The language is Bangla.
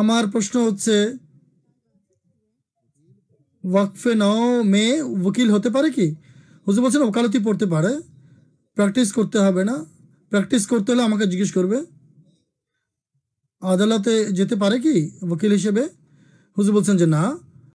আমার প্রশ্ন হচ্ছে ওয়াকফে নাও মেয়ে উকিল হতে পারে কি হুজুর বলছেন ওকালতি পড়তে পারে প্র্যাকটিস করতে হবে না প্র্যাকটিস করতে হলে আমাকে জিজ্ঞেস করবে আদালতে যেতে পারে কি উকিল হিসেবে হুজুর বলছেন যে না